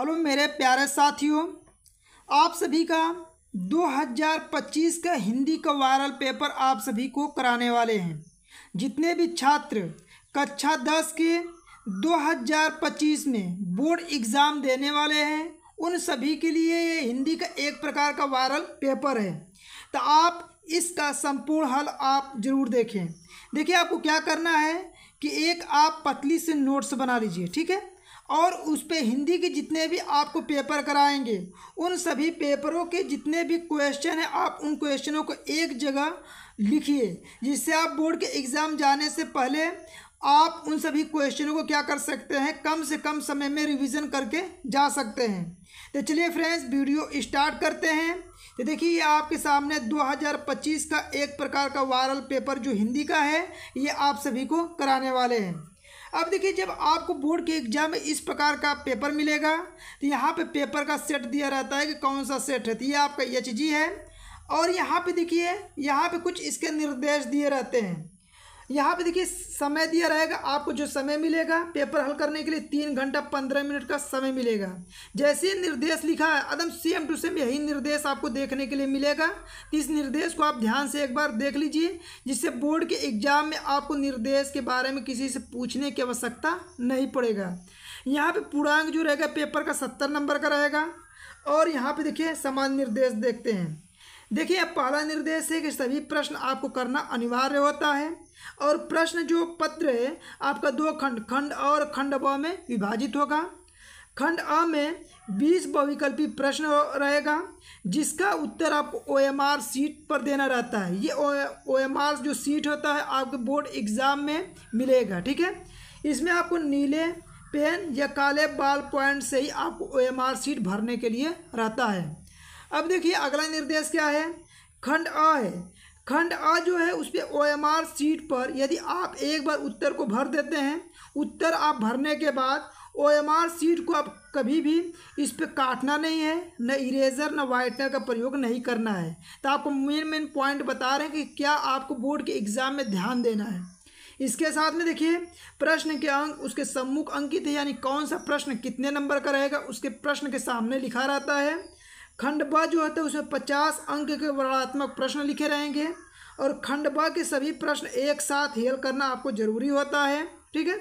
hello मेरे प्यारे साथियों आप सभी का 2025 का हिंदी का वायरल पेपर आप सभी को कराने वाले हैं जितने भी छात्र कक्षा दस के 2025 में बोर्ड एग्ज़ाम देने वाले हैं उन सभी के लिए ये हिंदी का एक प्रकार का वायरल पेपर है तो आप इसका संपूर्ण हल आप ज़रूर देखें देखिए आपको क्या करना है कि एक आप पतली से नोट्स बना लीजिए ठीक है और उस पर हिंदी के जितने भी आपको पेपर कराएंगे उन सभी पेपरों के जितने भी क्वेश्चन हैं आप उन क्वेश्चनों को एक जगह लिखिए जिससे आप बोर्ड के एग्ज़ाम जाने से पहले आप उन सभी क्वेश्चनों को क्या कर सकते हैं कम से कम समय में रिवीजन करके जा सकते हैं तो चलिए फ्रेंड्स वीडियो स्टार्ट करते हैं तो देखिए ये आपके सामने 2025 का एक प्रकार का वायरल पेपर जो हिंदी का है ये आप सभी को कराने वाले हैं अब देखिए जब आपको बोर्ड के एग्जाम में इस प्रकार का पेपर मिलेगा तो यहाँ पे पेपर का सेट दिया रहता है कि कौन सा सेट है तो ये आपका एच है और यहाँ पे देखिए यहाँ पे कुछ इसके निर्देश दिए रहते हैं यहाँ पे देखिए समय दिया रहेगा आपको जो समय मिलेगा पेपर हल करने के लिए तीन घंटा पंद्रह मिनट का समय मिलेगा जैसे ही निर्देश लिखा है एकदम सेम टू सेम यही निर्देश आपको देखने के लिए मिलेगा इस निर्देश को आप ध्यान से एक बार देख लीजिए जिससे बोर्ड के एग्जाम में आपको निर्देश के बारे में किसी से पूछने की आवश्यकता नहीं पड़ेगा यहाँ पर पूर्णांक जो रहेगा पेपर का सत्तर नंबर का रहेगा और यहाँ पर देखिए समान निर्देश देखते हैं देखिए पहला निर्देश है कि सभी प्रश्न आपको करना अनिवार्य होता है और प्रश्न जो पत्र है आपका दो खंड खंड और खंड ब में विभाजित होगा खंड अ में बीस बहुविकल्पी प्रश्न रहेगा जिसका उत्तर आपको ओ एम आर सीट पर देना रहता है ये ओ एम आर जो सीट होता है आपके बोर्ड एग्ज़ाम में मिलेगा ठीक है इसमें आपको नीले पेन या काले बाल पॉइंट से ही आपको ओ एम आर सीट भरने के लिए रहता है अब देखिए अगला निर्देश क्या है खंड अ है खंड अ जो है उस पर ओ एम आर सीट पर यदि आप एक बार उत्तर को भर देते हैं उत्तर आप भरने के बाद ओ एम आर सीट को आप कभी भी इस पर काटना नहीं है न इरेजर न वाइटनर का प्रयोग नहीं करना है तो आपको मेन मेन पॉइंट बता रहे हैं कि क्या आपको बोर्ड के एग्ज़ाम में ध्यान देना है इसके साथ में देखिए प्रश्न के अंक उसके सम्मुख अंकित है यानी कौन सा प्रश्न कितने नंबर का रहेगा उसके प्रश्न के सामने लिखा रहता है खंड ब जो होता है उसमें पचास अंक के वर्णात्मक प्रश्न लिखे रहेंगे और खंड ब के सभी प्रश्न एक साथ हेल करना आपको जरूरी होता है ठीक है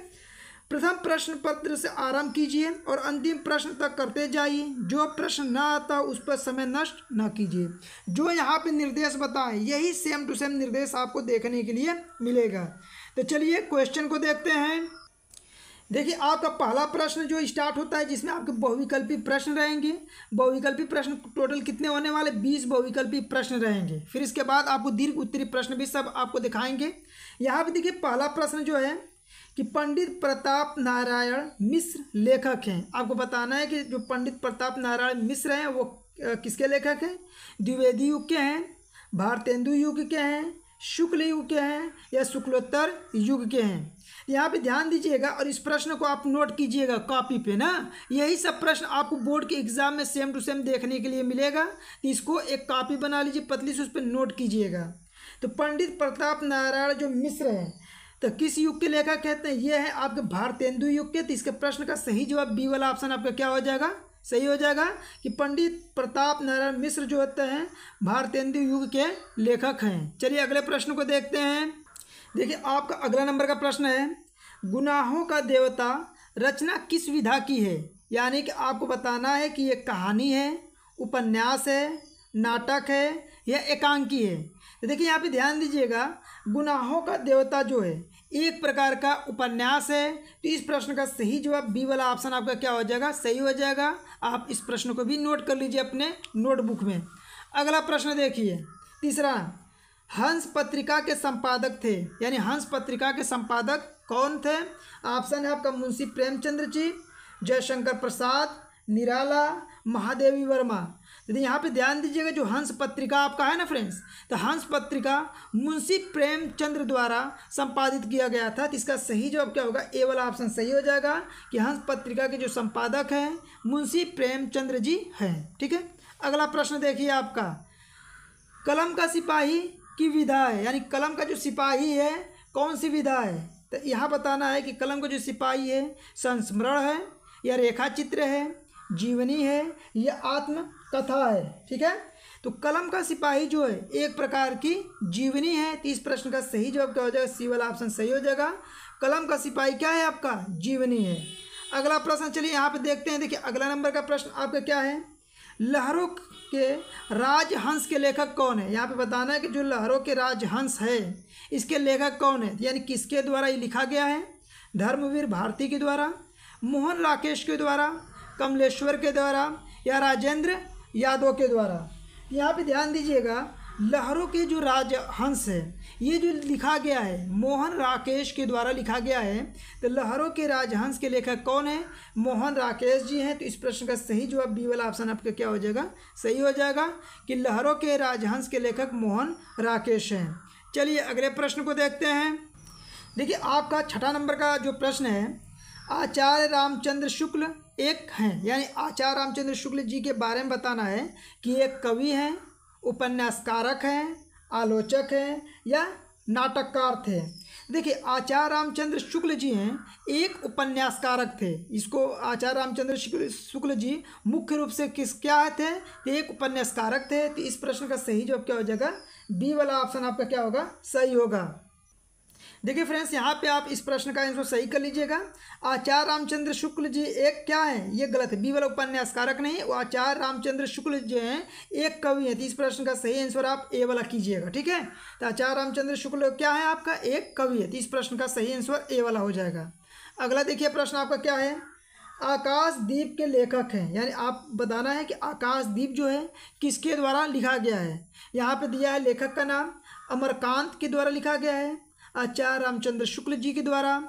प्रथम प्रश्न पत्र से आरंभ कीजिए और अंतिम प्रश्न तक करते जाइए जो प्रश्न ना आता उस पर समय नष्ट न कीजिए जो यहाँ पे निर्देश बताएं यही सेम टू सेम निर्देश आपको देखने के लिए मिलेगा तो चलिए क्वेश्चन को देखते हैं देखिए आपका पहला प्रश्न जो स्टार्ट होता है जिसमें आपके बहुविकल्पी प्रश्न रहेंगे बहुविकल्पी प्रश्न टोटल कितने होने वाले बीस बहुविकल्पी प्रश्न रहेंगे फिर इसके बाद आपको दीर्घ उत्तरी प्रश्न भी सब आपको दिखाएंगे यहाँ पर देखिए पहला प्रश्न जो है कि पंडित प्रताप नारायण मिश्र लेखक हैं आपको बताना है कि जो पंडित प्रताप नारायण मिश्र हैं वो किसके लेखक हैं द्विवेदी युग के हैं भारतेंदु युग के हैं शुक्ल युग के हैं या शुक्लोत्तर युग के हैं यहाँ पे ध्यान दीजिएगा और इस प्रश्न को आप नोट कीजिएगा कॉपी पे ना यही सब प्रश्न आपको बोर्ड के एग्जाम में सेम टू सेम देखने के लिए मिलेगा तो इसको एक कॉपी बना लीजिए पतली से उस पर नोट कीजिएगा तो पंडित प्रताप नारायण जो मिश्र हैं तो किस युग के लेखक कहते हैं ये है आपके भारतेंदु युग के तो इसके प्रश्न का सही जवाब बी वाला ऑप्शन आपका क्या हो जाएगा सही हो जाएगा कि पंडित प्रताप नारायण मिश्र जो होते हैं भारतेंदु युग के लेखक हैं चलिए अगले प्रश्न को देखते हैं देखिए आपका अगला नंबर का प्रश्न है गुनाहों का देवता रचना किस विधा की है यानी कि आपको बताना है कि ये कहानी है उपन्यास है नाटक है या एकांकी है देखिए यहाँ पे ध्यान दीजिएगा गुनाहों का देवता जो है एक प्रकार का उपन्यास है तो इस प्रश्न का सही जवाब बी वाला ऑप्शन आपका क्या हो जाएगा सही हो जाएगा आप इस प्रश्न को भी नोट कर लीजिए अपने नोटबुक में अगला प्रश्न देखिए तीसरा हंस पत्रिका के संपादक थे यानी हंस पत्रिका के संपादक कौन थे ऑप्शन है आपका मुंशी प्रेमचंद्र जी जयशंकर प्रसाद निराला महादेवी वर्मा यदि यहाँ पे ध्यान दीजिएगा जो हंस पत्रिका आपका है ना फ्रेंड्स तो हंस पत्रिका मुंशी प्रेमचंद्र द्वारा संपादित किया गया था तो इसका सही जवाब क्या होगा ए वाला ऑप्शन सही हो जाएगा कि हंस पत्रिका के जो संपादक हैं मुंशी प्रेमचंद्र जी हैं ठीक है अगला प्रश्न देखिए आपका कलम का सिपाही की विधा है यानी कलम का जो सिपाही है कौन सी विधा है तो यहाँ बताना है कि कलम का जो सिपाही है संस्मरण है या रेखा चित्र है जीवनी है या आत्म कथा है ठीक है तो कलम का सिपाही जो है एक प्रकार की जीवनी है तो इस प्रश्न का सही जवाब क्या हो जाएगा सी वाला ऑप्शन सही हो जाएगा कलम का सिपाही क्या है आपका जीवनी है अगला प्रश्न चलिए यहाँ पे देखते हैं देखिए अगला नंबर का प्रश्न आपका क्या है लहरों के राजहंस के लेखक कौन है यहाँ पे बताना है कि जो लहरों के राजहंस है इसके लेखक कौन है यानी किसके द्वारा ये लिखा गया है धर्मवीर भारती के द्वारा मोहन राकेश के द्वारा कमलेश्वर के द्वारा या राजेंद्र यादव के द्वारा यहाँ पे ध्यान दीजिएगा लहरों के जो हंस है ये जो लिखा गया है मोहन राकेश के द्वारा लिखा गया है तो लहरों के राजहंस के लेखक कौन है मोहन राकेश जी हैं तो इस प्रश्न का सही जवाब बी वाला ऑप्शन आपका क्या हो जाएगा सही हो जाएगा कि लहरों के राजहंस के लेखक मोहन राकेश हैं चलिए अगले प्रश्न को देखते हैं देखिए आपका छठा नंबर का जो प्रश्न है आचार्य रामचंद्र शुक्ल एक हैं यानी आचार्य रामचंद्र शुक्ल जी के बारे में बताना है कि एक कवि हैं उपन्यासकारक हैं आलोचक हैं या नाटककार थे देखिए आचार्य रामचंद्र शुक्ल जी हैं एक उपन्यासकारक थे इसको आचार्य रामचंद्र शुक्ल शुक्ल जी मुख्य रूप से किस क्या थे एक उपन्यासकारक थे तो इस प्रश्न का सही जवाब क्या हो जाएगा बी वाला ऑप्शन आपका क्या होगा सही होगा देखिए फ्रेंड्स यहाँ पे आप इस प्रश्न का आंसर सही कर लीजिएगा आचार्य रामचंद्र शुक्ल जी एक क्या है ये गलत है बी वाला उपन्यासकारक नहीं वो आचार्य रामचंद्र शुक्ल जो हैं एक कवि हैं तो इस प्रश्न का सही आंसर आप ए वाला कीजिएगा ठीक है तो आचार्य रामचंद्र शुक्ल क्या है आपका एक कवि है तो इस प्रश्न का सही आंसर ए वाला हो जाएगा अगला देखिए प्रश्न आपका क्या है आकाशदीप के लेखक हैं यानी आप बताना है कि आकाशदीप जो है किसके द्वारा लिखा गया है यहाँ पे दिया है लेखक का नाम अमरकांत के द्वारा लिखा गया है आचार्य रामचंद्र शुक्ल जी के द्वारा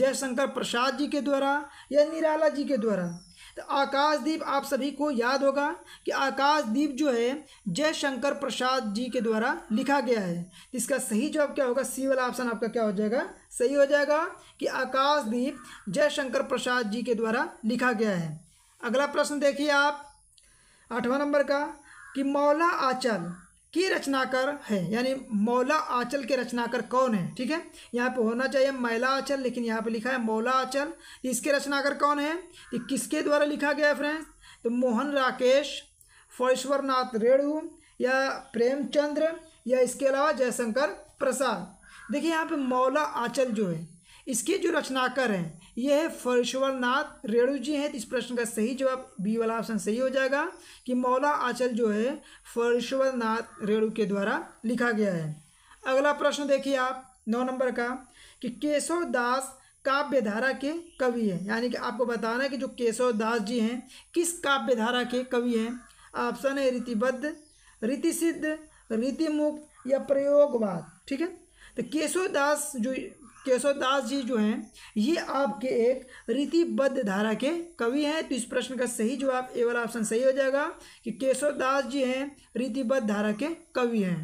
जयशंकर प्रसाद जी के द्वारा या निराला जी के द्वारा तो आकाशदीप आप सभी को याद होगा कि आकाशदीप जो है जयशंकर प्रसाद जी के द्वारा लिखा गया है तो इसका सही जवाब क्या होगा सी वाला ऑप्शन आपका क्या हो जाएगा सही हो जाएगा कि आकाशदीप जयशंकर प्रसाद जी के द्वारा लिखा गया है अगला प्रश्न देखिए आप आठवां नंबर का कि मौला आचल की रचनाकार है यानी मौला आंचल के रचनाकार कौन है ठीक है यहाँ पे होना चाहिए मैला आंचल लेकिन यहाँ पे लिखा है मौला आचल इसके रचनाकार कौन है ये किसके द्वारा लिखा गया है फ्रेंड्स तो मोहन राकेश फौश्वरनाथ रेणु या प्रेमचंद्र या इसके अलावा जयशंकर प्रसाद देखिए यहाँ पे मौला आंचल जो है इसके जो रचनाकार हैं ये है फरशवरनाथ रेणु जी हैं तो इस प्रश्न का सही जवाब बी वाला ऑप्शन सही हो जाएगा कि मौला आंचल जो है फरशवरनाथ रेणु के द्वारा लिखा गया है अगला प्रश्न देखिए आप नौ नंबर का कि केशव दास काव्य धारा के कवि हैं यानी कि आपको बताना है कि जो केशव दास जी हैं किस काव्य धारा के कवि हैं ऑप्शन है रीतिबद्ध रीतिसिद्ध रीतिमुक्त या प्रयोगवाद ठीक है तो केशव दास जो केशवदास जी जो हैं ये आपके एक रीतिबद्ध धारा के कवि हैं तो इस प्रश्न का सही जवाब ए वाला ऑप्शन सही हो जाएगा कि केशवदास जी हैं रीतिबद्ध धारा के कवि हैं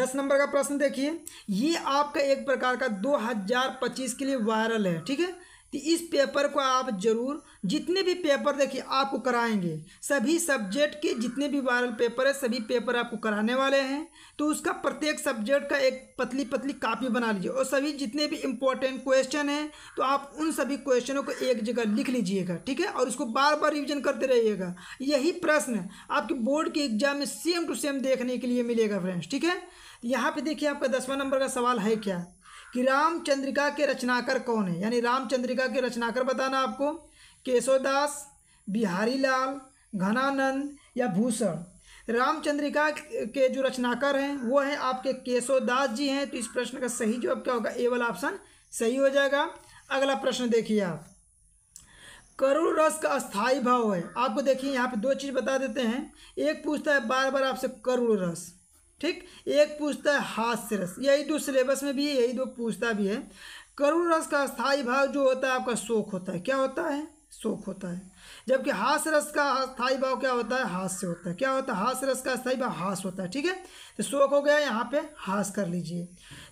दस नंबर का प्रश्न देखिए ये आपका एक प्रकार का दो हजार पच्चीस के लिए वायरल है ठीक है तो इस पेपर को आप जरूर जितने भी पेपर देखिए आपको कराएंगे सभी सब्जेक्ट के जितने भी वायरल पेपर है सभी पेपर आपको कराने वाले हैं तो उसका प्रत्येक सब्जेक्ट का एक पतली पतली कापी बना लीजिए और सभी जितने भी इम्पोर्टेंट क्वेश्चन हैं तो आप उन सभी क्वेश्चनों को एक जगह लिख लीजिएगा ठीक है और उसको बार बार रिविजन करते रहिएगा यही प्रश्न आपके बोर्ड के एग्जाम में सेम टू सेम देखने के लिए मिलेगा फ्रेंड्स ठीक है यहाँ पर देखिए आपका दसवां नंबर का सवाल है क्या कि रामचंद्रिका के रचनाकार कौन है यानी रामचंद्रिका के रचनाकार बताना आपको केशोदास बिहारी लाल घनानंद या भूषण रामचंद्रिका के जो रचनाकार हैं वो हैं आपके केशोदास जी हैं तो इस प्रश्न का सही जवाब क्या होगा ए वाला ऑप्शन सही हो जाएगा अगला प्रश्न देखिए आप करुण रस का अस्थाई भाव है आपको देखिए यहाँ पे दो चीज़ बता देते हैं एक पूछता है बार बार आपसे करुण रस ठीक एक पूछता है हास्य रस यही दो तो सिलेबस में भी है यही दो तो पूछता भी है करुण रस का स्थायी भाव जो होता है आपका शोक होता है क्या होता है शोक होता है जबकि हास रस का स्थायी भाव क्या होता है हास से होता है क्या होता है हास रस का स्थायी भाव हास होता है ठीक है तो शोक हो गया यहाँ पे हास कर लीजिए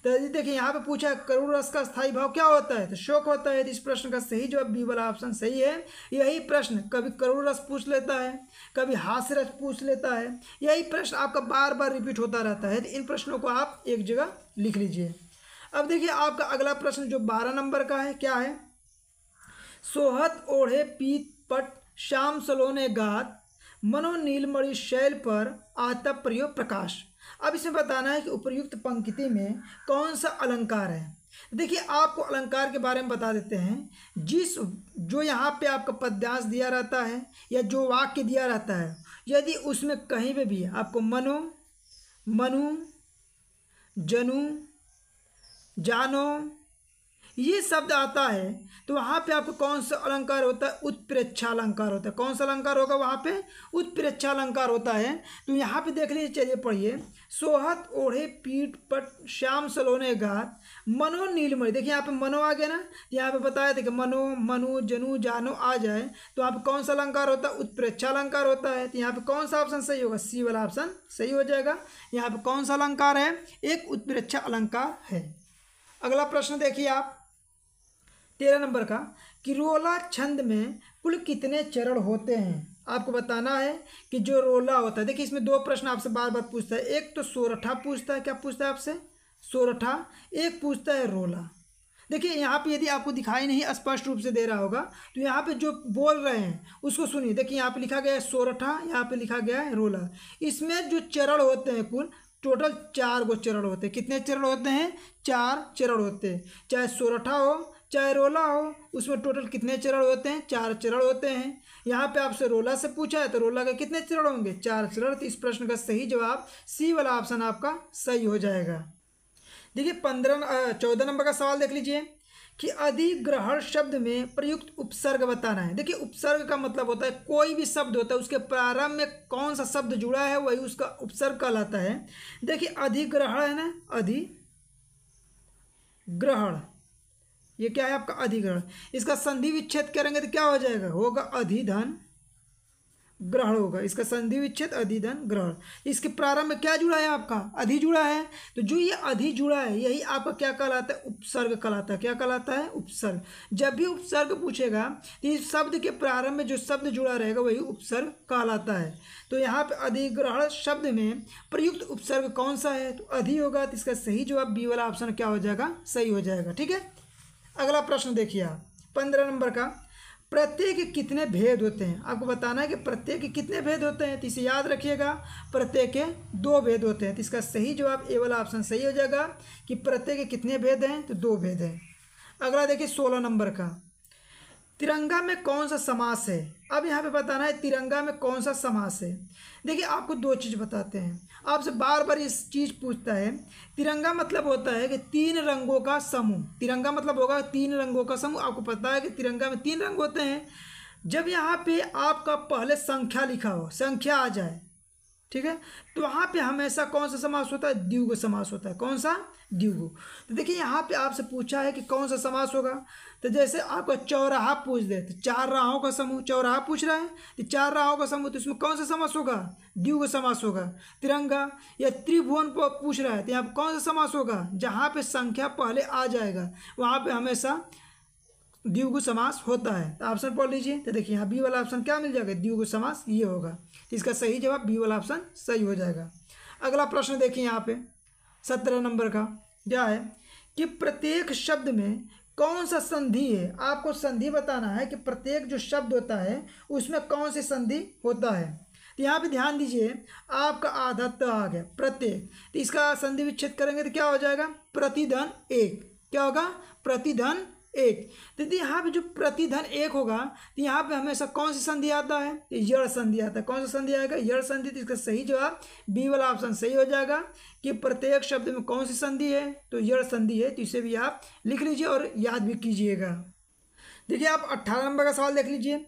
तो देखिए यहाँ पे पूछा है करुण रस का स्थायी भाव क्या होता है तो शोक होता है तो इस प्रश्न का सही जवाब बी वाला ऑप्शन सही है यही प्रश्न कभी करुण रस पूछ लेता है कभी हास रस पूछ लेता है यही प्रश्न आपका बार बार रिपीट होता रहता है तो इन प्रश्नों को आप एक जगह लिख लीजिए अब देखिए आपका अगला प्रश्न जो बारह नंबर का है क्या है सोहत ओढ़े पीत पट श्याम सलोने गात मनो नीलमणि शैल पर आता प्रयोग प्रकाश अब इसमें बताना है कि उपयुक्त पंक्ति में कौन सा अलंकार है देखिए आपको अलंकार के बारे में बता देते हैं जिस जो यहाँ पे आपका पद्यांश दिया रहता है या जो वाक्य दिया रहता है यदि उसमें कहीं पे भी आपको मनो मनु जनु जानो ये शब्द आता है तो वहाँ पे आपको कौन सा अलंकार होता है उत्प्रेक्षा अलंकार होता है कौन सा अलंकार होगा वहाँ पे उत्प्रेक्षा अलंकार होता है तो यहाँ पे देख लीजिए चलिए पढ़िए सोहत ओढ़े पीठ पट श्याम सलोने घात मनो नीलमणि देखिए यहाँ पे मनो आ गया ना यहाँ पे बताया था कि मनो मनु जनु जानो आ जाए तो आप कौन सा अलंकार होता है उत्प्रेक्षा अलंकार होता है तो यहाँ पे कौन सा ऑप्शन सही होगा सी वाला ऑप्शन सही हो जाएगा यहाँ पे कौन सा अलंकार है एक उत्प्रेक्षा अलंकार है अगला प्रश्न देखिए आप तेरह नंबर का किरोला छंद में कुल कितने चरण होते हैं आपको बताना है कि जो रोला होता है देखिए इसमें दो प्रश्न आपसे बार बार पूछता है एक तो सोरठा पूछता है क्या पूछता है आपसे सोरठा एक पूछता है रोला देखिए यहाँ पे यदि आपको दिखाई नहीं स्पष्ट रूप से दे रहा होगा तो यहाँ पे जो बोल रहे हैं उसको सुनिए देखिए यहाँ पे लिखा गया है सोरठा यहाँ पे लिखा गया है रोला इसमें जो चरण होते हैं कुल टोटल चार गो चरण होते हैं कितने चरण होते हैं चार चरण होते हैं चाहे सोरठा हो चाहे रोला हो उसमें टोटल कितने चरण होते हैं चार चरण होते हैं यहाँ पे आपसे रोला से पूछा है तो रोला के कितने चरण होंगे चार चरण तो इस प्रश्न का सही जवाब सी वाला ऑप्शन आपका सही हो जाएगा देखिए पंद्रह चौदह नंबर का सवाल देख लीजिए कि अधिग्रहण शब्द में प्रयुक्त उपसर्ग बताना है देखिए उपसर्ग का मतलब होता है कोई भी शब्द होता है उसके प्रारंभ में कौन सा शब्द जुड़ा है वही उसका उपसर्ग कहलाता है देखिए अधिग्रहण है ना अधि ग्रहण ये क्या है आपका अधिग्रहण इसका संधि विच्छेद करेंगे तो क्या हो जाएगा होगा अधिधन ग्रहण होगा इसका संधि विच्छेद अधिधन ग्रहण इसके प्रारंभ में क्या जुड़ा है आपका अधि जुड़ा है तो जो ये अधि जुड़ा है यही आपका क्या कहलाता है उपसर्ग कहलाता है क्या कहलाता है उपसर्ग जब भी उपसर्ग पूछेगा तो इस शब्द के प्रारंभ में जो शब्द जुड़ा रहेगा वही उपसर्ग कहलाता है तो यहाँ पे अधिग्रहण शब्द में प्रयुक्त उपसर्ग कौन सा है तो अधि होगा तो इसका सही जवाब बी वाला ऑप्शन क्या हो जाएगा सही हो जाएगा ठीक है अगला प्रश्न देखिए आप पंद्रह नंबर का प्रत्येक के कितने भेद होते हैं आपको बताना है कि प्रत्येक के कितने भेद होते हैं तो इसे याद रखिएगा प्रत्येक के दो भेद होते हैं तो इसका सही जवाब ए वाला ऑप्शन सही हो जाएगा कि प्रत्येक के कितने भेद हैं तो दो भेद हैं अगला देखिए सोलह नंबर का तिरंगा में कौन सा समास है अब यहाँ पे बताना है तिरंगा में कौन सा समास है देखिए आपको दो चीज़ बताते हैं आपसे बार बार इस चीज़ पूछता है तिरंगा मतलब होता है कि तीन रंगों का समूह तिरंगा मतलब होगा तीन रंगों का समूह आपको पता है कि तिरंगा में तीन रंग होते हैं जब यहाँ पे आपका पहले संख्या लिखा हो संख्या आ जाए ठीक है तो वहाँ पे हमेशा कौन सा समास होता है द्युग समास होता है कौन सा द्युग तो देखिए यहाँ पे आपसे पूछा है कि कौन सा समास होगा तो जैसे आपको चौराहा पूछ दे तो चार राहों का समूह चौराहा पूछ रहा है तो चार राहों का समूह तो इसमें कौन सा समास होगा द्युग समास होगा तिरंगा या त्रिभुवन पूछ रहा है तो यहाँ पर कौन सा समास होगा जहाँ पे संख्या पहले आ जाएगा वहाँ पर हमेशा द्विगु समास होता है तो ऑप्शन पढ़ लीजिए तो देखिए यहाँ बी वाला ऑप्शन क्या मिल जाएगा द्विगु समास ये होगा इसका सही जवाब बी वाला ऑप्शन सही हो जाएगा अगला प्रश्न देखिए यहाँ पे सत्रह नंबर का क्या है कि प्रत्येक शब्द में कौन सा संधि है आपको संधि बताना है कि प्रत्येक जो शब्द होता है उसमें कौन सी संधि होता है तो यहाँ पे ध्यान दीजिए आपका आधा त आ गया प्रत्येक तो इसका संधि विच्छेद करेंगे तो क्या हो जाएगा प्रतिधन एक क्या होगा प्रतिधन एक तो यदि यहाँ पे जो प्रतिधन एक होगा तो यहाँ पे हमेशा कौन सी संधि आता है तो यड़ संधि आता है कौन सा संधि आएगा यड़ संधि तो इसका सही जवाब बी वाला ऑप्शन सही हो जाएगा कि प्रत्येक शब्द में कौन सी संधि है तो यड़ संधि है तो इसे भी आप लिख लीजिए और याद भी कीजिएगा देखिए आप अट्ठारह नंबर का सवाल देख लीजिए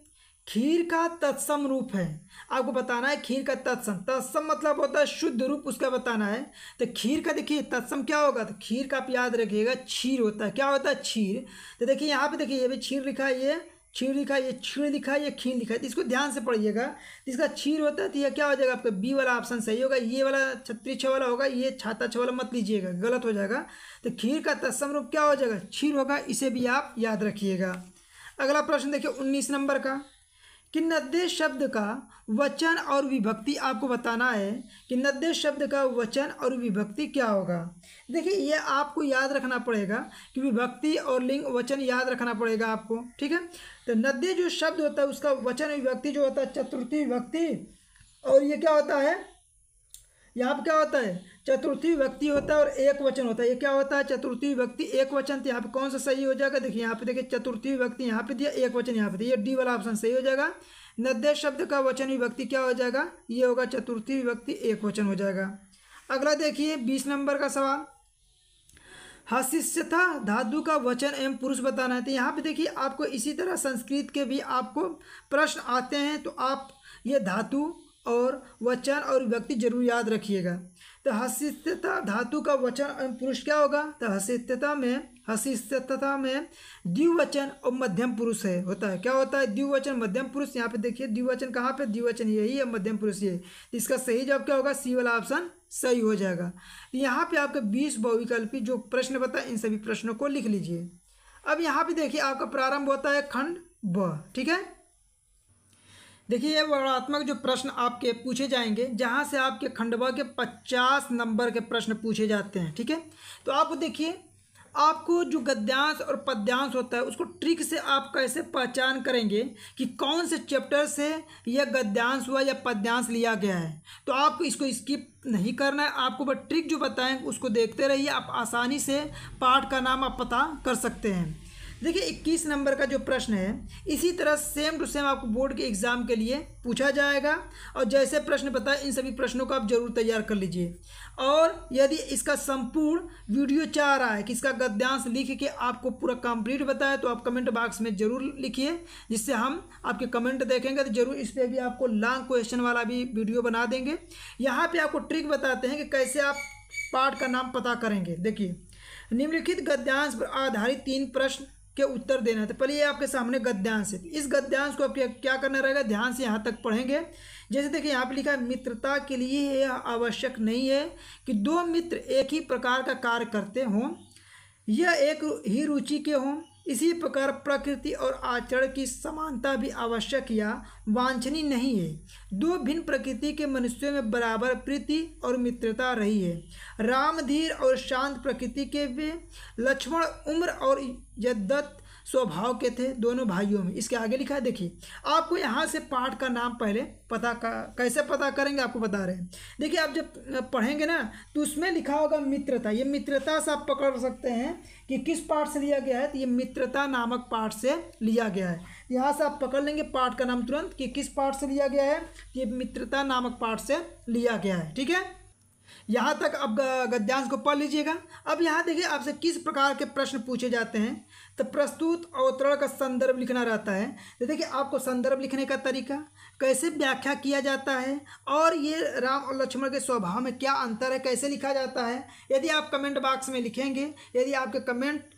खीर का तत्सम रूप है आपको बताना है खीर का तत्सम तत्सम मतलब होता है शुद्ध रूप उसका बताना है तो खीर का देखिए तत्सम क्या होगा तो खीर का आप याद रखिएगा छीर होता है क्या होता है छीर तो देखिए यहाँ पे देखिए ये भी छीर लिखा है ये छीर लिखा है ये छीर लिखा है ये खीर लिखा है तो इसको ध्यान से पढ़िएगा तो इसका छीर होता है तो यह क्या हो जाएगा आपका बी वाला ऑप्शन सही होगा ये वाला छत्तीस छ वाला होगा ये छाता छ वाला मत लीजिएगा गलत हो जाएगा तो खीर का तत्सम रूप क्या हो जाएगा छीर होगा इसे भी आप याद रखिएगा अगला प्रश्न देखिए उन्नीस नंबर का कि नद्दे शब्द का वचन और विभक्ति आपको बताना है कि नद्दे शब्द का वचन और विभक्ति क्या होगा देखिए ये आपको याद रखना पड़ेगा कि विभक्ति और लिंग वचन याद रखना पड़ेगा आपको ठीक है तो नद्दे जो शब्द होता है उसका वचन विभक्ति जो होता है चतुर्थी विभक्ति और ये क्या होता है यहाँ पर क्या होता है चतुर्थी व्यक्ति होता है और एक वचन होता है ये क्या होता है चतुर्थी व्यक्ति एक वचन यहाँ पे कौन सा सही हो जाएगा देखिए यहाँ पे देखिए चतुर्थी व्यक्ति यहाँ पे दिया एक वचन यहाँ पे दिया डी वाला ऑप्शन सही हो जाएगा नद्य शब्द का वचन विभक्ति क्या हो जाएगा ये होगा चतुर्थी विभक्ति एक वचन हो जाएगा अगला देखिए बीस नंबर का सवाल हशिष्यथा धातु का वचन एवं पुरुष बताना है तो यहाँ पे देखिए आपको इसी तरह संस्कृत के भी आपको प्रश्न आते हैं तो आप ये धातु और वचन और व्यक्ति जरूर याद रखिएगा तो तहसिस्तता धातु का वचन पुरुष क्या होगा तो तहसिस्तता में हसिस्तता में द्विवचन और मध्यम पुरुष है होता है क्या होता है द्विवचन मध्यम पुरुष यहाँ पे देखिए द्विवचन कहाँ पे द्विवचन यही है मध्यम पुरुष ये तो इसका सही जवाब क्या होगा सी वाला ऑप्शन सही हो जाएगा तो यहाँ पे आपके बीस बहुविकल्पी जो प्रश्न बताए इन सभी प्रश्नों को लिख लीजिए अब यहाँ पे देखिए आपका प्रारंभ होता है खंड ब ठीक है देखिए ये वर्णात्मक जो प्रश्न आपके पूछे जाएंगे जहाँ से आपके खंडवा के पचास नंबर के प्रश्न पूछे जाते हैं ठीक है तो आप देखिए आपको जो गद्यांश और पद्यांश होता है उसको ट्रिक से आप कैसे पहचान करेंगे कि कौन से चैप्टर से यह गद्यांश हुआ या पद्यांश लिया गया है तो आपको इसको स्किप नहीं करना है आपको बस ट्रिक जो बताएं उसको देखते रहिए आप आसानी से पाठ का नाम आप पता कर सकते हैं देखिए इक्कीस नंबर का जो प्रश्न है इसी तरह सेम टू सेम आपको बोर्ड के एग्ज़ाम के लिए पूछा जाएगा और जैसे प्रश्न बताए इन सभी प्रश्नों को आप जरूर तैयार कर लीजिए और यदि इसका संपूर्ण वीडियो चाह रहा है कि इसका गद्यांश लिख के आपको पूरा कंप्लीट बताए तो आप कमेंट बॉक्स में ज़रूर लिखिए जिससे हम आपके कमेंट देखेंगे तो ज़रूर इस पर भी आपको लॉन्ग क्वेश्चन वाला भी वीडियो बना देंगे यहाँ पर आपको ट्रिक बताते हैं कि कैसे आप पाठ का नाम पता करेंगे देखिए निम्नलिखित गद्यांश पर आधारित तीन प्रश्न के उत्तर देना है तो पहले ये आपके सामने गद्यांश है इस गद्यांश को आप क्या करना रहेगा ध्यान से यहाँ तक पढ़ेंगे जैसे देखिए यहाँ पर लिखा है मित्रता के लिए यह आवश्यक नहीं है कि दो मित्र एक ही प्रकार का कार्य करते हों यह एक ही रुचि के हों इसी प्रकार प्रकृति और आचरण की समानता भी आवश्यक या वांछनीय नहीं है दो भिन्न प्रकृति के मनुष्यों में बराबर प्रीति और मित्रता रही है रामधीर और शांत प्रकृति के वे लक्ष्मण उम्र और यदत्त स्वभाव के थे दोनों भाइयों में इसके आगे लिखा है देखिए आपको यहाँ से पाठ का नाम पहले पता का कैसे पता करेंगे आपको बता रहे हैं देखिए आप जब पढ़ेंगे ना तो उसमें लिखा होगा मित्रता ये मित्रता से आप पकड़ सकते हैं कि किस पाठ से लिया गया है तो ये मित्रता नामक पाठ से लिया गया है यहाँ से आप पकड़ लेंगे पाठ का नाम तुरंत कि किस पाठ से लिया गया है ये मित्रता नामक पाठ से लिया गया है ठीक है यहाँ तक अब गद्यांश को पढ़ लीजिएगा अब यहाँ देखिए आपसे किस प्रकार के प्रश्न पूछे जाते हैं तो प्रस्तुत अवतरण का संदर्भ लिखना रहता है तो देखिए आपको संदर्भ लिखने का तरीका कैसे व्याख्या किया जाता है और ये राम और लक्ष्मण के स्वभाव में क्या अंतर है कैसे लिखा जाता है यदि आप कमेंट बॉक्स में लिखेंगे यदि आपके कमेंट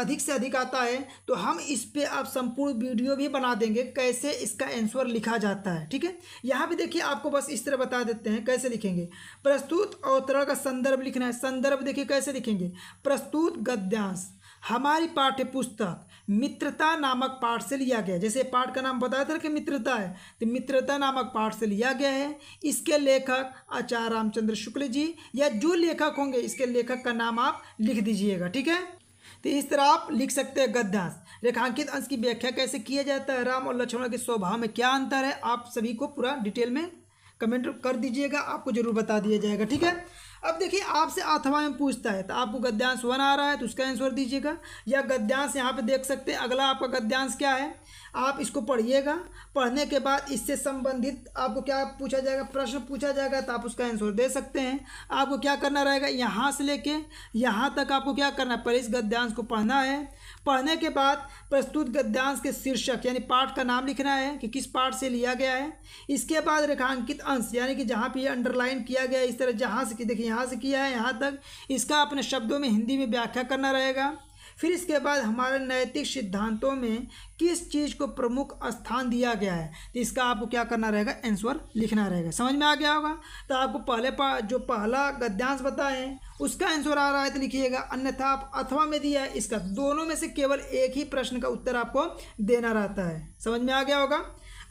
अधिक से अधिक आता है तो हम इस पर आप संपूर्ण वीडियो भी बना देंगे कैसे इसका आंसर लिखा जाता है ठीक है यहाँ भी देखिए आपको बस इस तरह बता देते हैं कैसे लिखेंगे प्रस्तुत अवतरण का संदर्भ लिखना है संदर्भ देखिए कैसे लिखेंगे प्रस्तुत गद्यांश हमारी पाठ्य पुस्तक मित्रता नामक पाठ से लिया गया जैसे पाठ का नाम बताया था कि मित्रता है तो मित्रता नामक पाठ से लिया गया है इसके लेखक आचार्य रामचंद्र शुक्ल जी या जो लेखक होंगे इसके लेखक का नाम आप लिख दीजिएगा ठीक है तो इस तरह आप लिख सकते हैं गद्यांश रेखांकित अंश की व्याख्या कैसे किया जाता है राम और लक्ष्मण के स्वभाव में क्या अंतर है आप सभी को पूरा डिटेल में कमेंट कर दीजिएगा आपको जरूर बता दिया जाएगा ठीक है अब देखिए आपसे अथवा में पूछता है तो आपको गद्यांश वन आ रहा है तो उसका आंसर दीजिएगा या गद्यांश यहाँ पे देख सकते हैं अगला आपका गद्यांश क्या है आप इसको पढ़िएगा पढ़ने के बाद इससे संबंधित आपको क्या पूछा जाएगा प्रश्न पूछा जाएगा तो आप उसका आंसर दे सकते हैं आपको क्या करना रहेगा यहाँ से लेके यहाँ तक आपको क्या करना है पर इस गद्यांश को पढ़ना है पढ़ने के बाद प्रस्तुत गद्यांश के शीर्षक यानी पाठ का नाम लिखना है कि किस पाठ से लिया गया है इसके बाद रेखांकित अंश यानी कि जहाँ पर अंडरलाइन किया गया इस तरह जहाँ से देखिए यहाँ से किया है यहाँ तक इसका अपने शब्दों में हिंदी में व्याख्या करना रहेगा फिर इसके बाद हमारे नैतिक सिद्धांतों में किस चीज़ को प्रमुख स्थान दिया गया है तो इसका आपको क्या करना रहेगा आंसर लिखना रहेगा समझ में आ गया होगा तो आपको पहले पा, जो पहला गद्यांश बताएं उसका आंसर आ रहा है तो लिखिएगा अन्यथा आप अथवा में दिया है इसका दोनों में से केवल एक ही प्रश्न का उत्तर आपको देना रहता है समझ में आ गया होगा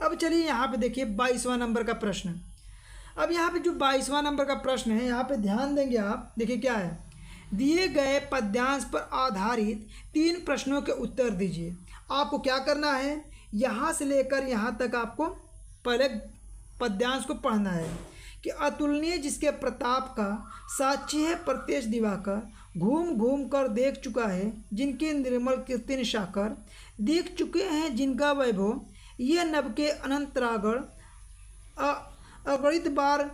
अब चलिए यहाँ पर देखिए बाईसवा नंबर का प्रश्न अब यहाँ पे जो बाईसवां नंबर का प्रश्न है यहाँ पे ध्यान देंगे आप देखिए क्या है दिए गए पद्यांश पर आधारित तीन प्रश्नों के उत्तर दीजिए आपको क्या करना है यहाँ से लेकर यहाँ तक आपको पहले पद्यांश को पढ़ना है कि अतुलनीय जिसके प्रताप का साक्षी है प्रत्यक्ष दिवाकर घूम घूम कर देख चुका है जिनके निर्मल कीर्ति निशाकर देख चुके हैं जिनका वैभव ये नब के अनंतरागण अपरित बार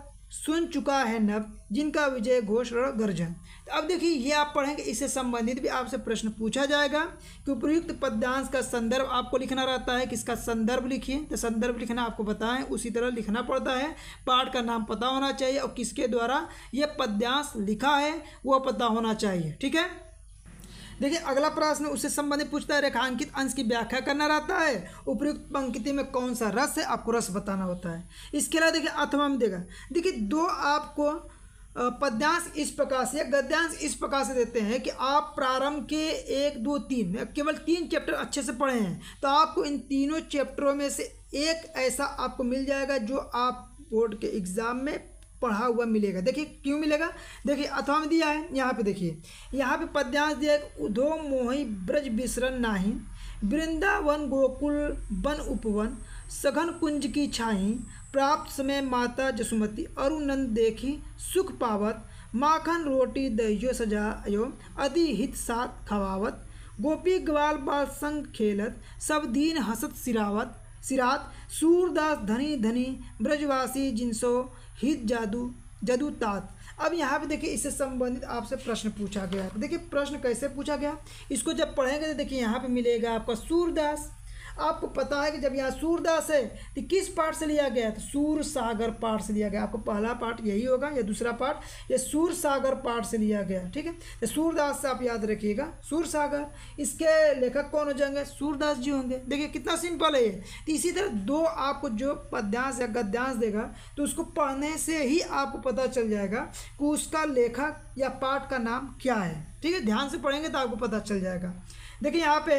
सुन चुका है नव जिनका विजय घोष और गर्जन तो अब देखिए ये आप पढ़ेंगे इससे संबंधित भी आपसे प्रश्न पूछा जाएगा कि उपयुक्त पद्यांश का संदर्भ आपको लिखना रहता है किसका संदर्भ लिखिए तो संदर्भ लिखना आपको बताएं उसी तरह लिखना पड़ता है पाठ का नाम पता होना चाहिए और किसके द्वारा यह पद्यांश लिखा है वह पता होना चाहिए ठीक है देखिए अगला प्रश्न उससे संबंधित पूछता है रेखांकित अंश की व्याख्या करना रहता है उपयुक्त पंक्ति में कौन सा रस है आपको रस बताना होता है इसके अलावा देखिए अथवा में देगा देखिए दो आपको पद्यांश इस प्रकार से गद्यांश इस प्रकार से देते हैं कि आप प्रारंभ के एक दो तीन केवल तीन चैप्टर अच्छे से पढ़े हैं तो आपको इन तीनों चैप्टरों में से एक ऐसा आपको मिल जाएगा जो आप बोर्ड के एग्ज़ाम में पढ़ा हुआ मिलेगा देखिए क्यों मिलेगा देखिए अथवा में दिया है यहाँ पे देखिए यहाँ पे पद्यांश दिया है उधो मोहि ब्रज विसरण नाही वृंदावन गोकुल वन उपवन सघन कुंज की छाई प्राप्त समय माता जसुमती अरुणंद देखी सुख पावत माखन रोटी दहियो सजायो अति हित साथ खवावत गोपी ग्वाल बाल संग खेलत सब दीन हसत सिरावत सिरात सूरदास धनी धनी ब्रजवासी जिनसो हित जादू जादू तात अब यहाँ पे देखिए इससे संबंधित आपसे प्रश्न पूछा गया है देखिए प्रश्न कैसे पूछा गया इसको जब पढ़ेंगे तो देखिए यहाँ पे मिलेगा आपका सूरदास आपको पता है कि जब यहाँ सूरदास है तो किस पार्ट से लिया गया तो सूर सागर पार्ट से लिया गया आपको पहला पार्ट यही होगा या दूसरा पार्ट ये सूर सागर पार्ट से लिया गया ठीक है तो सूरदास से आप याद रखिएगा सूर सागर इसके लेखक कौन हो जाएंगे सूरदास जी होंगे देखिए कितना सिंपल है ये तो इसी तरह दो आपको जो पद्यांश या गद्यांश देगा तो उसको पढ़ने से ही आपको पता चल जाएगा कि उसका लेखक या पाठ का नाम क्या है ठीक है ध्यान से पढ़ेंगे तो आपको पता चल जाएगा देखिए यहाँ पे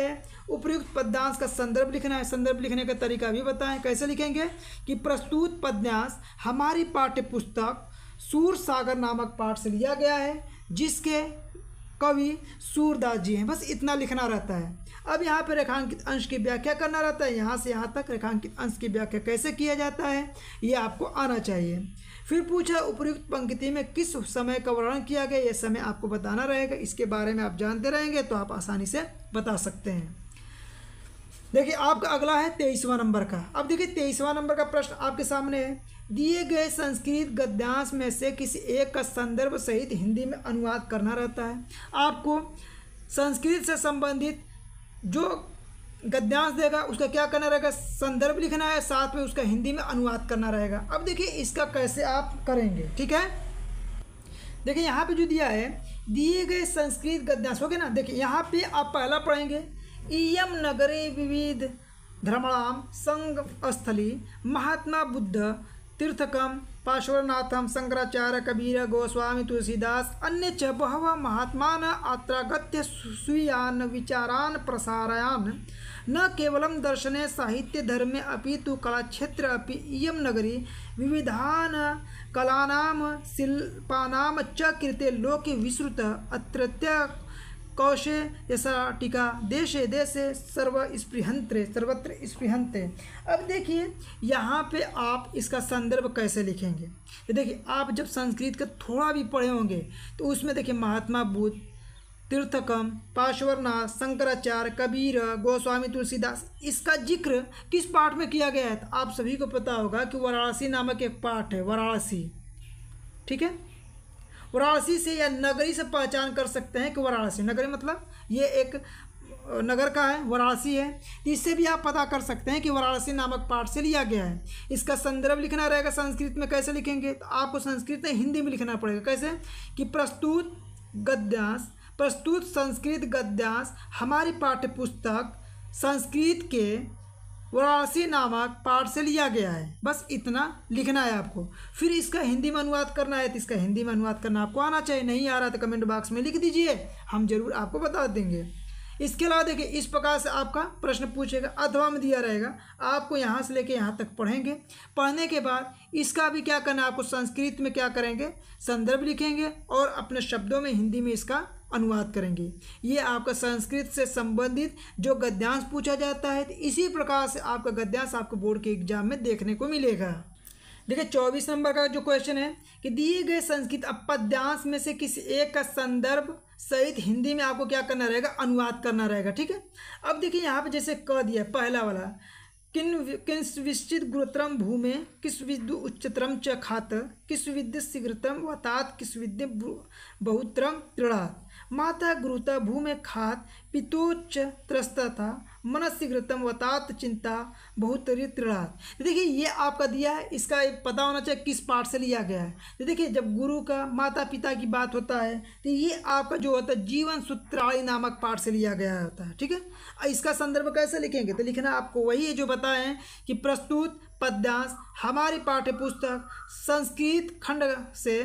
उपयुक्त पद्यांश का संदर्भ लिखना है संदर्भ लिखने का तरीका भी बताएं कैसे लिखेंगे कि प्रस्तुत पद्यांश हमारी पाठ्य पुस्तक सूर सागर नामक पाठ से लिया गया है जिसके कवि सूरदास जी हैं बस इतना लिखना रहता है अब यहाँ पर रेखांकित अंश की व्याख्या करना रहता है यहाँ से यहाँ तक रेखांकित अंश की व्याख्या कैसे किया जाता है ये आपको आना चाहिए फिर पूछा उपयुक्त पंक्ति में किस समय का वर्णन किया गया यह समय आपको बताना रहेगा इसके बारे में आप जानते रहेंगे तो आप आसानी से बता सकते हैं देखिए आपका अगला है तेईसवां नंबर का अब देखिए तेईसवां नंबर का प्रश्न आपके सामने है दिए गए संस्कृत गद्यांश में से किसी एक का संदर्भ सहित हिंदी में अनुवाद करना रहता है आपको संस्कृत से संबंधित जो गद्यांश देगा उसका क्या करना रहेगा संदर्भ लिखना है साथ में उसका हिंदी में अनुवाद करना रहेगा अब देखिए इसका कैसे आप करेंगे ठीक है देखिए यहाँ पे जो दिया है दिए गए संस्कृत गद्यांश हो गया ना देखिए यहाँ पे आप पहला पढ़ेंगे इम नगरे विविध धर्मणाम संग स्थली महात्मा बुद्ध तीर्थकम पार्श्वनाथम शंकराचार्य कबीर गोस्वामी तुलसीदास अन्य च बहव महात्मा अत्रागत्य स्वीयान विचारान प्रसारयान न केवलं दर्शने अभी तो कला क्षेत्र अभी इं नगरी विविधान कलाना शिल्पा च लोक विश्रुत अत्र अत्रत्य कौशे यशा टीका देशे देशे सर्व स्पृहंत्रे सर्वत्र स्पृहंते अब देखिए यहाँ पे आप इसका संदर्भ कैसे लिखेंगे तो देखिए आप जब संस्कृत का थोड़ा भी पढ़े होंगे तो उसमें देखिए महात्मा बुद्ध तीर्थकम पार्श्वरनाथ शंकराचार्य कबीर गोस्वामी तुलसीदास इसका जिक्र किस पाठ में किया गया है तो आप सभी को पता होगा कि वाराणसी नामक एक पाठ है वाराणसी ठीक है वाराणसी से या नगरी से पहचान कर सकते हैं कि वाराणसी नगरी मतलब ये एक नगर का है वाराणसी है इससे भी आप पता कर सकते हैं कि वाराणसी नामक पाठ से लिया गया है इसका संदर्भ लिखना रहेगा संस्कृत में कैसे लिखेंगे तो आपको संस्कृत में हिंदी में लिखना पड़ेगा कैसे कि प्रस्तुत गद्यांश प्रस्तुत संस्कृत गद्यांश हमारी पाठ्यपुस्तक संस्कृत के वाराणसी नामक पाठ से लिया गया है बस इतना लिखना है आपको फिर इसका हिंदी में अनुवाद करना है तो इसका हिंदी में अनुवाद करना आपको आना चाहिए नहीं आ रहा तो कमेंट बॉक्स में लिख दीजिए हम जरूर आपको बता देंगे इसके अलावा देखिए इस प्रकार से आपका प्रश्न पूछेगा अथवा में दिया रहेगा आपको यहाँ से लेके यहाँ तक पढ़ेंगे पढ़ने के बाद इसका भी क्या करना है आपको संस्कृत में क्या करेंगे संदर्भ लिखेंगे और अपने शब्दों में हिंदी में इसका अनुवाद करेंगे ये आपका संस्कृत से संबंधित जो गद्यांश पूछा जाता है तो इसी प्रकार से आपका गद्यांश आपको बोर्ड के एग्जाम में देखने को मिलेगा देखिए चौबीस नंबर का जो क्वेश्चन है कि दिए गए संस्कृत अपद्यांश में से किसी एक का संदर्भ सहित हिंदी में आपको क्या करना रहेगा अनुवाद करना रहेगा ठीक है अब देखिए यहाँ पे जैसे क दिया पहला वाला किन किस विश्चित गुरुतरम भूमि किस विद्यु उच्चतरम च खात किस विद्य शीघ्रतम वतात किस विद्य बहुतरम दृढ़ात माता गुरुता खात पितोच त्रस्ता था मनस्घृतम वतात चिंता बहुत ऋतृणात देखिए ये आपका दिया है इसका पता होना चाहिए किस पार्ट से लिया गया है तो देखिए जब गुरु का माता पिता की बात होता है तो ये आपका जो होता है जीवन सूत्राणी नामक पार्ट से लिया गया होता है ठीक है इसका संदर्भ कैसे लिखेंगे तो लिखना आपको वही है जो बताएं कि प्रस्तुत पद्यांश हमारी पाठ्य पुस्तक संस्कृत खंड से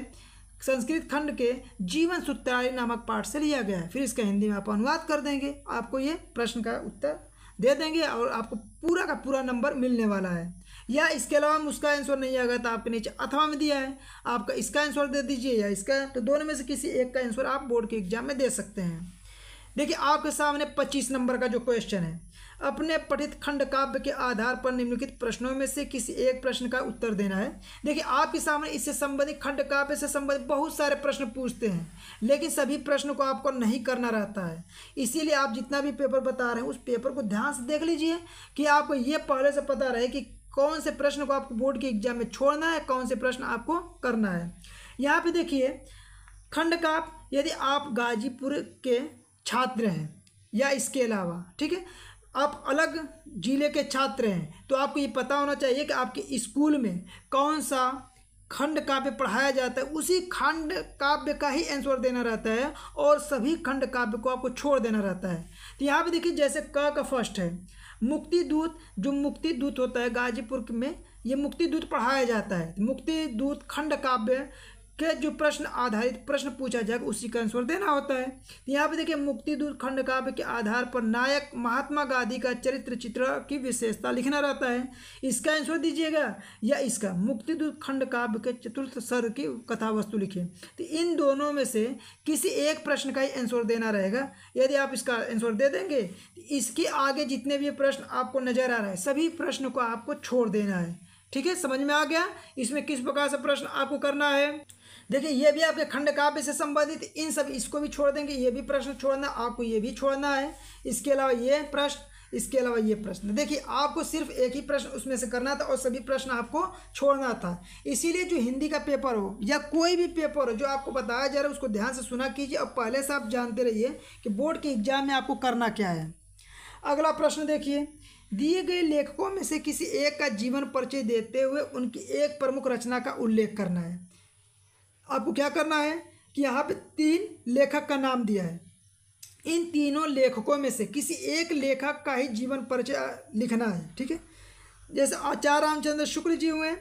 संस्कृत खंड के जीवन सूत्रारी नामक पाठ से लिया गया है फिर इसका हिंदी में आप अनुवाद कर देंगे आपको ये प्रश्न का उत्तर दे देंगे और आपको पूरा का पूरा नंबर मिलने वाला है या इसके अलावा हम उसका आंसर नहीं आ गया तो आपके नीचे अथवा में दिया है आपका इसका आंसर दे दीजिए या इसका तो दोनों में से किसी एक का आंसर आप बोर्ड के एग्जाम में दे सकते हैं देखिए आपके सामने पच्चीस नंबर का जो क्वेश्चन है अपने पठित खंड काव्य के आधार पर निम्नलिखित प्रश्नों में से किसी एक प्रश्न का उत्तर देना है देखिए आपके सामने इससे संबंधित खंड काव्य से संबंधित बहुत सारे प्रश्न पूछते हैं लेकिन सभी प्रश्न को आपको नहीं करना रहता है इसीलिए आप जितना भी पेपर बता रहे हैं उस पेपर को ध्यान से देख लीजिए कि आपको ये पहले से पता रहे कि कौन से प्रश्न को आपको बोर्ड के एग्जाम में छोड़ना है कौन से प्रश्न आपको करना है यहाँ पे देखिए खंड काव्य यदि आप गाजीपुर के छात्र हैं या इसके अलावा ठीक है आप अलग ज़िले के छात्र हैं तो आपको ये पता होना चाहिए कि आपके स्कूल में कौन सा खंड काव्य पढ़ाया जाता है उसी खंड काव्य का ही आंसर देना रहता है और सभी खंड काव्य को आपको छोड़ देना रहता है तो यहाँ पर देखिए जैसे क का फर्स्ट है मुक्ति दूत जो मुक्ति दूत होता है गाजीपुर में ये मुक्ति दूत पढ़ाया जाता है मुक्ति दूत खंड काव्य के जो प्रश्न आधारित प्रश्न पूछा जाएगा उसी का आंसर देना होता है यहाँ पे देखिए मुक्ति दूध खंड काव्य के आधार पर नायक महात्मा गांधी का चरित्र चित्र की विशेषता लिखना रहता है इसका आंसर दीजिएगा या इसका मुक्ति दूत खंड काव्य के चतुर्थ सर की कथा वस्तु लिखिए तो इन दोनों में से किसी एक प्रश्न का ही आंसर देना रहेगा यदि आप इसका आंसर दे देंगे तो इसके आगे जितने भी प्रश्न आपको नजर आ रहा है सभी प्रश्न को आपको छोड़ देना है ठीक है समझ में आ गया इसमें किस प्रकार से प्रश्न आपको करना है देखिए ये भी आपके खंड काव्य से संबंधित इन सब इसको भी छोड़ देंगे ये भी प्रश्न छोड़ना आपको ये भी छोड़ना है इसके अलावा ये प्रश्न इसके अलावा ये प्रश्न देखिए आपको सिर्फ एक ही प्रश्न उसमें से करना था और सभी प्रश्न आपको छोड़ना था इसीलिए जो हिंदी का पेपर हो या कोई भी पेपर हो जो आपको बताया जा रहा है उसको ध्यान से सुना कीजिए और पहले से आप जानते रहिए कि बोर्ड के एग्जाम में आपको करना क्या है अगला प्रश्न देखिए दिए गए लेखकों में से किसी एक का जीवन परिचय देते हुए उनकी एक प्रमुख रचना का उल्लेख करना है आपको क्या करना है कि यहाँ पे तीन लेखक का नाम दिया है इन तीनों लेखकों में से किसी एक लेखक का ही जीवन परिचय लिखना है ठीक है जैसे आचार्य रामचंद्र शुक्ल जी हुए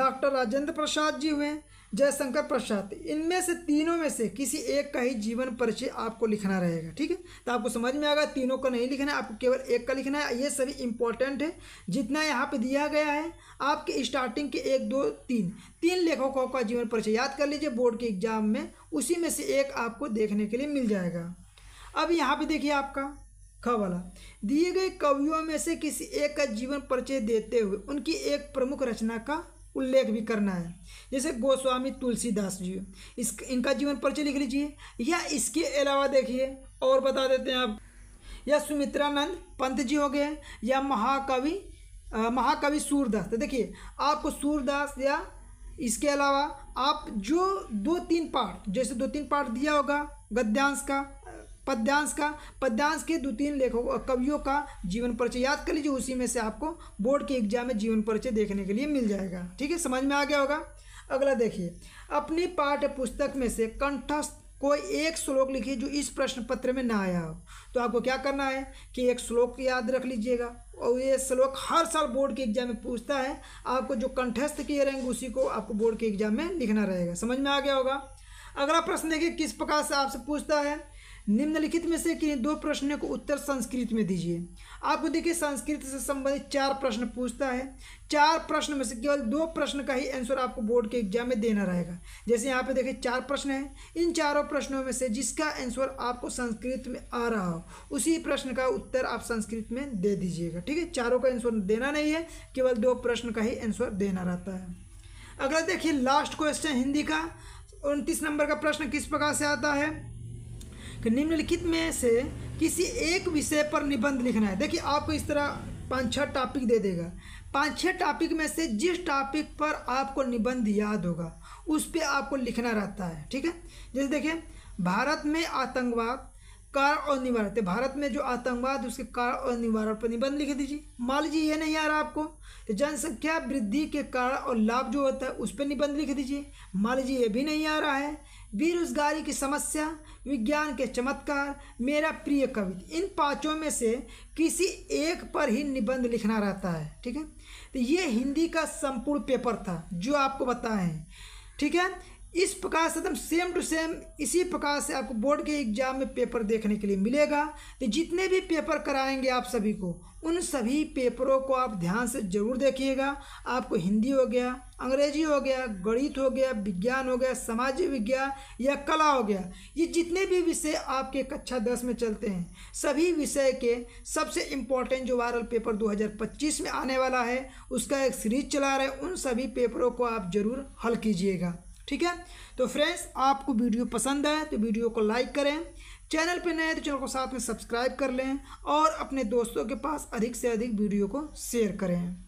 डॉक्टर राजेंद्र प्रसाद जी हुए जयशंकर प्रसाद इनमें से तीनों में से किसी एक का ही जीवन परिचय आपको लिखना रहेगा ठीक है तो आपको समझ में आएगा तीनों का नहीं लिखना है आपको केवल एक का लिखना है ये सभी इंपॉर्टेंट है जितना यहाँ पे दिया गया है आपके स्टार्टिंग के एक दो तीन तीन लेखकों का जीवन परिचय याद कर लीजिए बोर्ड के एग्जाम में उसी में से एक आपको देखने के लिए मिल जाएगा अब यहाँ पर देखिए आपका ख वाला दिए गए कवियों में से किसी एक का जीवन परिचय देते हुए उनकी एक प्रमुख रचना का उल्लेख भी करना है जैसे गोस्वामी तुलसीदास जी इस इनका जीवन परिचय लिख लीजिए या इसके अलावा देखिए और बता देते हैं आप या सुमित्रानंद पंत जी हो गए या महाकवि महाकवि सूरदास तो देखिए आपको सूरदास या इसके अलावा आप जो दो तीन पार्ट जैसे दो तीन पार्ट दिया होगा गद्यांश का पद्यांश का पद्यांश के दो तीन लेखकों कवियों का जीवन परिचय याद कर लीजिए उसी में से आपको बोर्ड के एग्जाम में जीवन परिचय देखने के लिए मिल जाएगा ठीक है समझ में आ गया होगा अगला देखिए अपनी पाठ्य पुस्तक में से कंठस्थ कोई एक श्लोक लिखिए जो इस प्रश्न पत्र में ना आया हो तो आपको क्या करना है कि एक श्लोक याद रख लीजिएगा और ये श्लोक हर साल बोर्ड के एग्जाम में पूछता है आपको जो कंठस्थ किए रहेंगे उसी को आपको बोर्ड के एग्जाम में लिखना रहेगा समझ में आ गया होगा अगला प्रश्न देखिए किस प्रकार से आपसे पूछता है निम्नलिखित में से किन दो प्रश्नों को उत्तर संस्कृत में दीजिए आपको देखिए संस्कृत से संबंधित चार प्रश्न पूछता है चार प्रश्न में से केवल दो प्रश्न का ही आंसर आपको बोर्ड के एग्जाम में देना रहेगा जैसे यहाँ पे देखिए चार प्रश्न हैं इन चारों प्रश्नों में से जिसका आंसर आपको संस्कृत में आ रहा हो उसी प्रश्न का उत्तर आप संस्कृत में दे दीजिएगा ठीक है चारों का आंसर देना नहीं है केवल दो प्रश्न का ही आंसर देना रहता है अगला देखिए लास्ट क्वेश्चन हिंदी का उनतीस नंबर का प्रश्न किस प्रकार से आता है कि निम्नलिखित में से किसी एक विषय पर निबंध लिखना है देखिए आपको इस तरह पाँच छः टॉपिक दे देगा पाँच छः टॉपिक में से जिस टॉपिक पर आपको निबंध याद होगा उस पर आपको लिखना रहता है ठीक है जैसे देखिए भारत में आतंकवाद कारण और निवारण थे तो भारत में जो आतंकवाद उसके कारण और निवारण पर निबंध लिख दीजिए मान लीजिए ये नहीं आ रहा आपको तो जनसंख्या वृद्धि के कारण और लाभ जो होता है उस पर निबंध लिख दीजिए मान लीजिए ये भी नहीं आ रहा है बेरोजगारी की समस्या विज्ञान के चमत्कार मेरा प्रिय कवि इन पाँचों में से किसी एक पर ही निबंध लिखना रहता है ठीक है तो ये हिंदी का संपूर्ण पेपर था जो आपको बताएं ठीक है इस प्रकार से एकदम सेम टू सेम इसी प्रकार से आपको बोर्ड के एग्जाम में पेपर देखने के लिए मिलेगा तो जितने भी पेपर कराएंगे आप सभी को उन सभी पेपरों को आप ध्यान से जरूर देखिएगा आपको हिंदी हो गया अंग्रेजी हो गया गणित हो गया विज्ञान हो गया सामाजिक विज्ञान या कला हो गया ये जितने भी विषय आपके कक्षा दस में चलते हैं सभी विषय के सबसे इम्पोर्टेंट जो वायरल पेपर 2025 में आने वाला है उसका एक सीरीज चला रहे उन सभी पेपरों को आप ज़रूर हल कीजिएगा ठीक है तो फ्रेंड्स आपको वीडियो पसंद आए तो वीडियो को लाइक करें चैनल पर नए तो चैनल को साथ में सब्सक्राइब कर लें और अपने दोस्तों के पास अधिक से अधिक वीडियो को शेयर करें